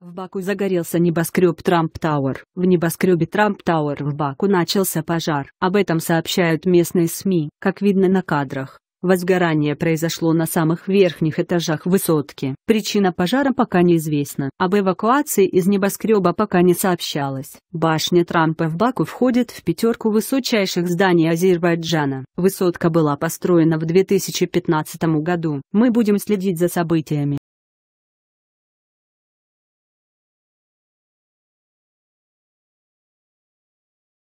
В Баку загорелся небоскреб Трамп Тауэр. В небоскребе Трамп Тауэр в Баку начался пожар. Об этом сообщают местные СМИ, как видно на кадрах. Возгорание произошло на самых верхних этажах высотки. Причина пожара пока неизвестна. Об эвакуации из небоскреба пока не сообщалось. Башня Трампа в Баку входит в пятерку высочайших зданий Азербайджана. Высотка была построена в 2015 году. Мы будем следить за событиями.